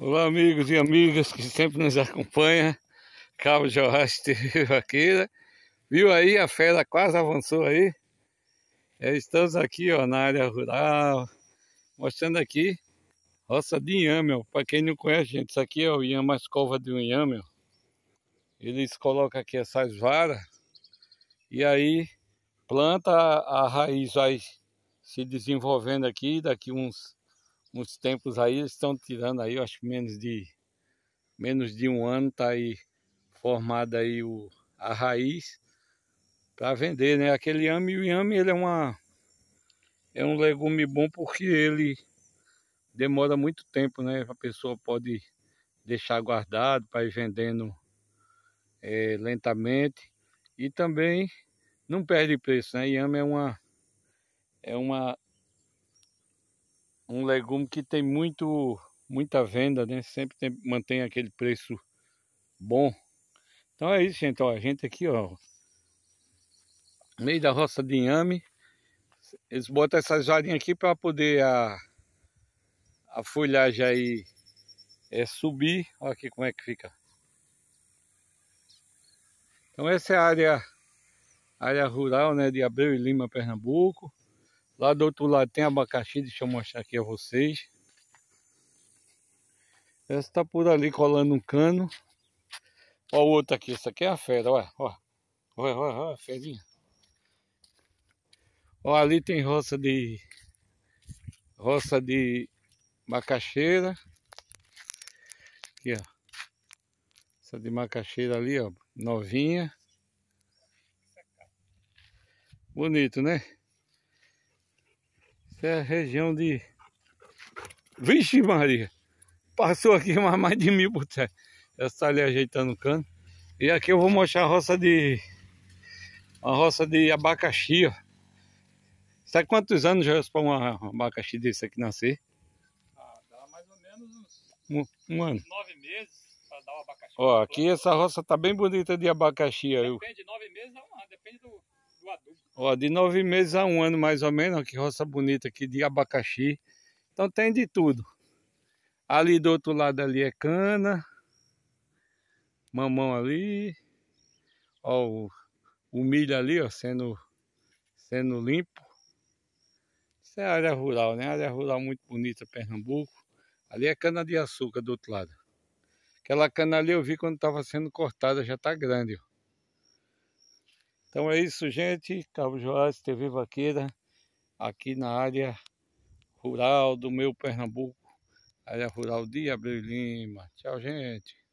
Olá amigos e amigas que sempre nos acompanham. Cabo Jorge Raqueira. aqui, né? Viu aí? A fera quase avançou aí. É, estamos aqui ó, na área rural, mostrando aqui roça de inhame. Para quem não conhece, gente, isso aqui é o inhame, a escova de um inhame. Eles colocam aqui essas varas e aí planta a raiz, vai se desenvolvendo aqui. Daqui uns uns tempos aí eles estão tirando aí, eu acho que menos de menos de um ano tá aí formada aí o, a raiz para vender, né? Aquele ame o ame ele é uma é um legume bom porque ele demora muito tempo, né? A pessoa pode deixar guardado para ir vendendo é, lentamente e também não perde preço, né? Yame é uma é uma um legume que tem muito muita venda, né? Sempre tem, mantém aquele preço bom. Então é isso, gente. Ó, a gente aqui, ó, meio da roça de inhame, eles botam essas varinhas aqui para poder a, a folhagem aí é, subir. Olha aqui como é que fica. Então essa é a área, área rural, né, de Abreu e Lima, Pernambuco. Lá do outro lado tem abacaxi, deixa eu mostrar aqui a vocês. Essa tá por ali colando um cano. Ó o outro aqui, essa aqui é a fera, ó, ó. ó, ó, olha a ferinha. Ó, ali tem roça de... Roça de macaxeira. Aqui, ó. Essa de macaxeira ali, ó, novinha. Bonito, né? Essa é a região de... Vixe Maria! Passou aqui mais, de mil botelhas. Essa ali ajeitando o cano. E aqui eu vou mostrar a roça de... Uma roça de abacaxi, ó. Sabe quantos anos já para um abacaxi desse aqui nascer? Ah, dá mais ou menos uns... Um, um ano. Nove meses para dar o abacaxi. Ó, aqui essa roça tá bem bonita de abacaxi. Depende, de nove meses a é um Ó, de nove meses a um ano mais ou menos, ó, que roça bonita aqui de abacaxi. Então tem de tudo. Ali do outro lado ali é cana. Mamão ali. Ó, o, o milho ali, ó, sendo, sendo limpo. Isso é área rural, né? Área rural muito bonita, Pernambuco. Ali é cana de açúcar do outro lado. Aquela cana ali eu vi quando estava sendo cortada, já está grande, ó. Então é isso, gente. Cabo Joás, TV Vaqueira, aqui na área rural do meu Pernambuco, área rural de Abreu Lima. Tchau, gente.